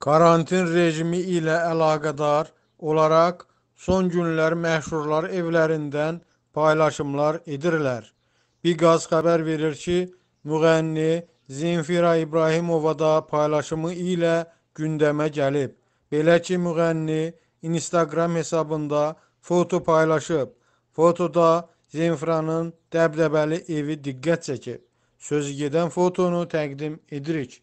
Karantin rejimi ilə əlaqədar olaraq son günlər məşhurlar evlərindən paylaşımlar edirlər. Biqaz xəbər verir ki, müğənni Zinfira İbrahimova da paylaşımı ilə gündəmə gəlib. Belə ki, müğənni Instagram hesabında foto paylaşıb. Fotoda Zinfiranın dəbdəbəli evi diqqət çəkib. Sözü gedən fotonu təqdim edirik.